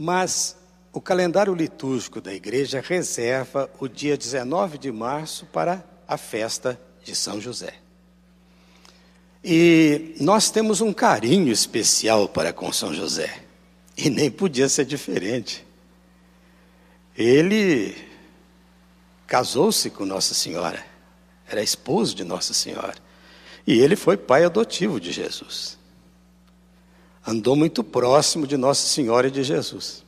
Mas o calendário litúrgico da igreja reserva o dia 19 de março para a festa de São José. E nós temos um carinho especial para com São José, e nem podia ser diferente. Ele casou-se com Nossa Senhora, era esposo de Nossa Senhora, e ele foi pai adotivo de Jesus andou muito próximo de Nossa Senhora e de Jesus.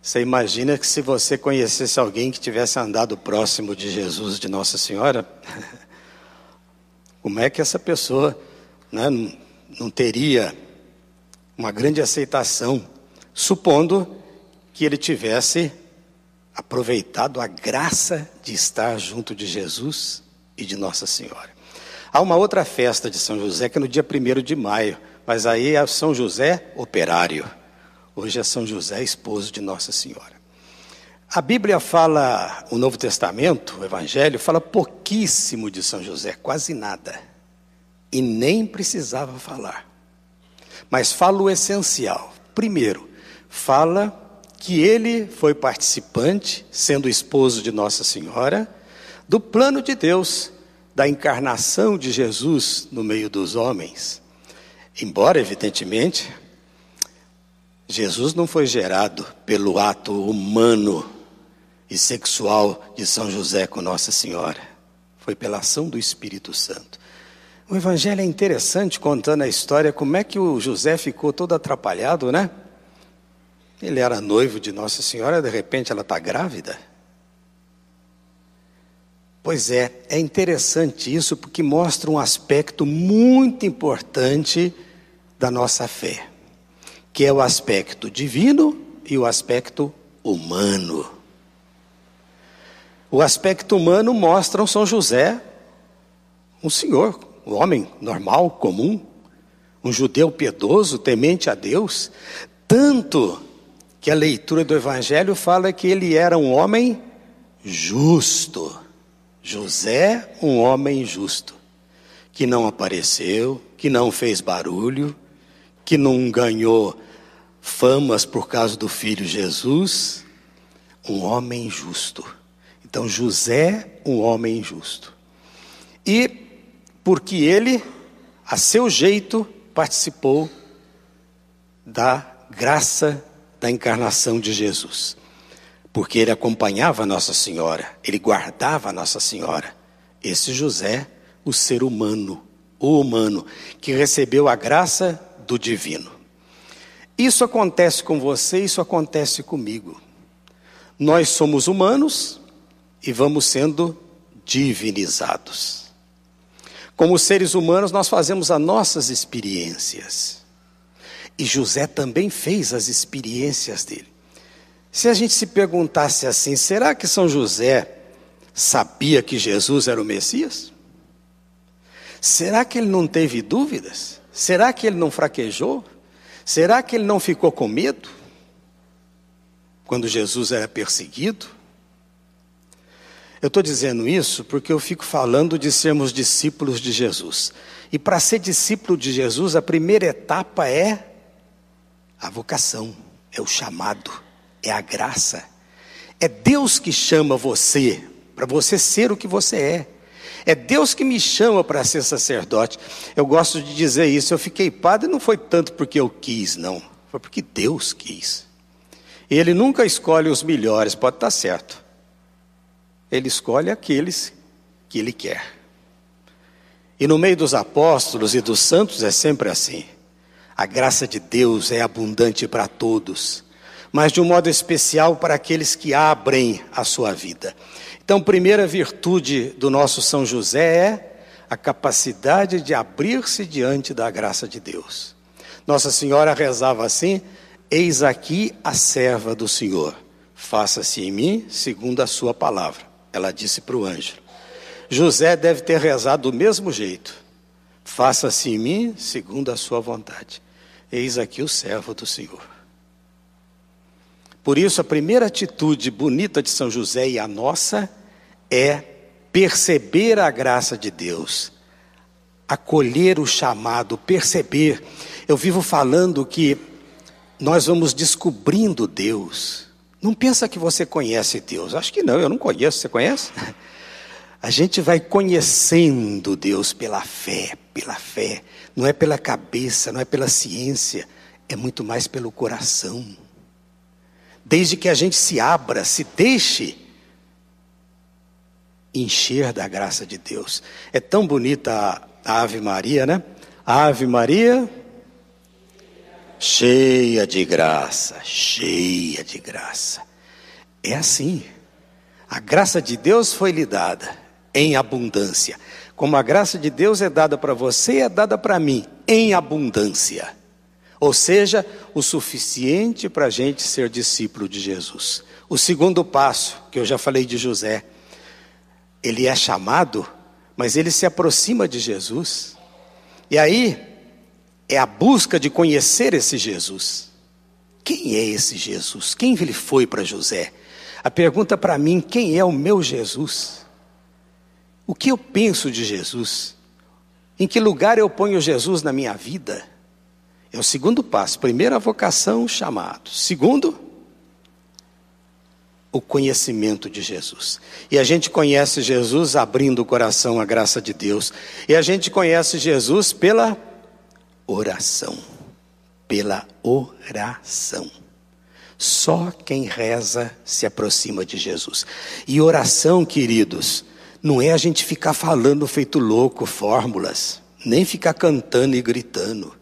Você imagina que se você conhecesse alguém que tivesse andado próximo de Jesus, de Nossa Senhora, como é que essa pessoa né, não teria uma grande aceitação, supondo que ele tivesse aproveitado a graça de estar junto de Jesus e de Nossa Senhora? Há uma outra festa de São José que é no dia 1 de maio mas aí é São José operário. Hoje é São José esposo de Nossa Senhora. A Bíblia fala, o Novo Testamento, o Evangelho, fala pouquíssimo de São José, quase nada. E nem precisava falar. Mas fala o essencial. Primeiro, fala que ele foi participante, sendo esposo de Nossa Senhora, do plano de Deus, da encarnação de Jesus no meio dos homens Embora, evidentemente, Jesus não foi gerado pelo ato humano e sexual de São José com Nossa Senhora, foi pela ação do Espírito Santo. O Evangelho é interessante contando a história, como é que o José ficou todo atrapalhado, né? Ele era noivo de Nossa Senhora, de repente ela está grávida. Pois é, é interessante isso porque mostra um aspecto muito importante da nossa fé, que é o aspecto divino e o aspecto humano. O aspecto humano mostra um São José, um senhor, um homem normal, comum, um judeu piedoso, temente a Deus, tanto que a leitura do Evangelho fala que ele era um homem justo. José, um homem justo, que não apareceu, que não fez barulho, que não ganhou famas por causa do filho Jesus, um homem justo. Então, José, um homem justo. E porque ele, a seu jeito, participou da graça da encarnação de Jesus porque ele acompanhava Nossa Senhora, ele guardava Nossa Senhora. Esse José, o ser humano, o humano, que recebeu a graça do divino. Isso acontece com você, isso acontece comigo. Nós somos humanos e vamos sendo divinizados. Como seres humanos, nós fazemos as nossas experiências. E José também fez as experiências dele. Se a gente se perguntasse assim, será que São José sabia que Jesus era o Messias? Será que ele não teve dúvidas? Será que ele não fraquejou? Será que ele não ficou com medo? Quando Jesus era perseguido? Eu estou dizendo isso porque eu fico falando de sermos discípulos de Jesus. E para ser discípulo de Jesus, a primeira etapa é a vocação, é o chamado é a graça. É Deus que chama você para você ser o que você é. É Deus que me chama para ser sacerdote. Eu gosto de dizer isso. Eu fiquei padre não foi tanto porque eu quis, não. Foi porque Deus quis. Ele nunca escolhe os melhores, pode estar tá certo. Ele escolhe aqueles que ele quer. E no meio dos apóstolos e dos santos é sempre assim. A graça de Deus é abundante para todos mas de um modo especial para aqueles que abrem a sua vida. Então, primeira virtude do nosso São José é a capacidade de abrir-se diante da graça de Deus. Nossa Senhora rezava assim: Eis aqui a serva do Senhor, faça-se em mim segundo a sua palavra. Ela disse para o anjo. José deve ter rezado do mesmo jeito: Faça-se em mim segundo a sua vontade. Eis aqui o servo do Senhor. Por isso, a primeira atitude bonita de São José e a nossa é perceber a graça de Deus, acolher o chamado, perceber. Eu vivo falando que nós vamos descobrindo Deus. Não pensa que você conhece Deus. Acho que não, eu não conheço. Você conhece? A gente vai conhecendo Deus pela fé, pela fé. Não é pela cabeça, não é pela ciência, é muito mais pelo coração desde que a gente se abra, se deixe encher da graça de Deus. É tão bonita a Ave Maria, né? Ave Maria, cheia de graça, cheia de graça. É assim. A graça de Deus foi lhe dada em abundância. Como a graça de Deus é dada para você, é dada para mim em abundância. Ou seja, o suficiente para a gente ser discípulo de Jesus. O segundo passo, que eu já falei de José, ele é chamado, mas ele se aproxima de Jesus. E aí é a busca de conhecer esse Jesus. Quem é esse Jesus? Quem ele foi para José? A pergunta para mim, quem é o meu Jesus? O que eu penso de Jesus? Em que lugar eu ponho Jesus na minha vida? É o segundo passo. Primeiro, a vocação, o chamado. Segundo, o conhecimento de Jesus. E a gente conhece Jesus abrindo o coração à graça de Deus. E a gente conhece Jesus pela oração. Pela oração. Só quem reza se aproxima de Jesus. E oração, queridos, não é a gente ficar falando feito louco fórmulas, nem ficar cantando e gritando.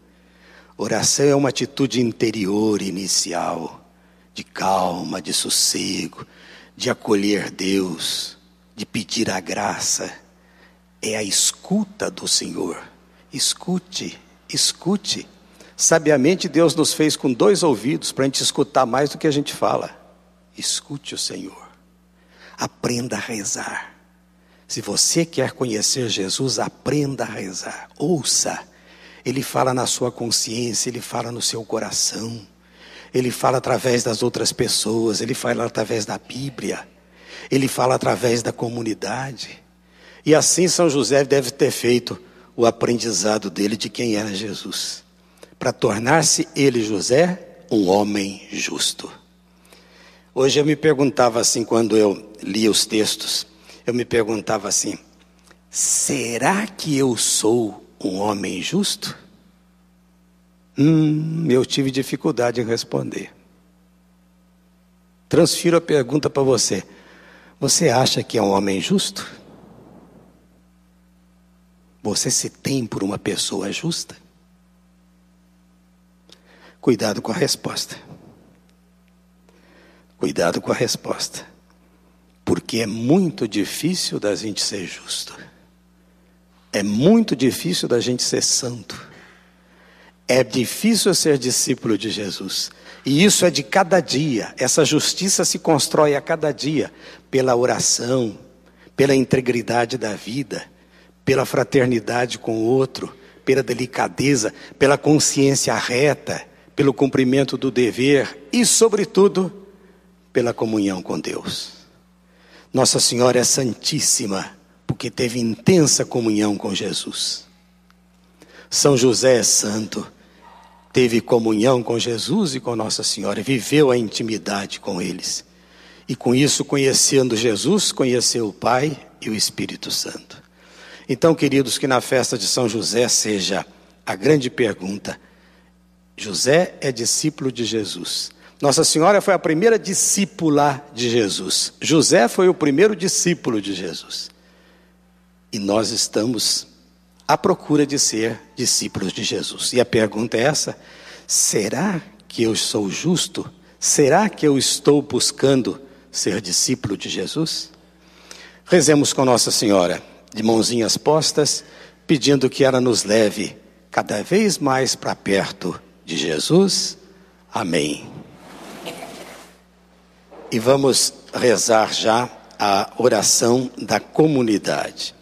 Oração é uma atitude interior inicial, de calma, de sossego, de acolher Deus, de pedir a graça. É a escuta do Senhor. Escute, escute. Sabiamente Deus nos fez com dois ouvidos para a gente escutar mais do que a gente fala. Escute o Senhor. Aprenda a rezar. Se você quer conhecer Jesus, aprenda a rezar. Ouça ele fala na sua consciência, ele fala no seu coração, ele fala através das outras pessoas, ele fala através da Bíblia, ele fala através da comunidade. E assim São José deve ter feito o aprendizado dele de quem era Jesus, para tornar-se ele, José, um homem justo. Hoje eu me perguntava assim, quando eu lia os textos, eu me perguntava assim: será que eu sou um homem justo? Hum, eu tive dificuldade em responder. Transfiro a pergunta para você. Você acha que é um homem justo? Você se tem por uma pessoa justa? Cuidado com a resposta. Cuidado com a resposta. Porque é muito difícil da gente ser justo. É muito difícil da gente ser santo. É difícil ser discípulo de Jesus. E isso é de cada dia. Essa justiça se constrói a cada dia pela oração, pela integridade da vida, pela fraternidade com o outro, pela delicadeza, pela consciência reta, pelo cumprimento do dever e, sobretudo, pela comunhão com Deus. Nossa Senhora é Santíssima porque teve intensa comunhão com Jesus. São José é santo, teve comunhão com Jesus e com Nossa Senhora, viveu a intimidade com eles. E com isso, conhecendo Jesus, conheceu o Pai e o Espírito Santo. Então, queridos, que na festa de São José seja a grande pergunta: José é discípulo de Jesus. Nossa Senhora foi a primeira discípula de Jesus. José foi o primeiro discípulo de Jesus. E nós estamos à procura de ser discípulos de Jesus. E a pergunta é essa: será que eu sou justo? Será que eu estou buscando ser discípulo de Jesus? Rezemos com Nossa Senhora, de mãozinhas postas, pedindo que ela nos leve cada vez mais para perto de Jesus. Amém. E vamos rezar já a oração da comunidade.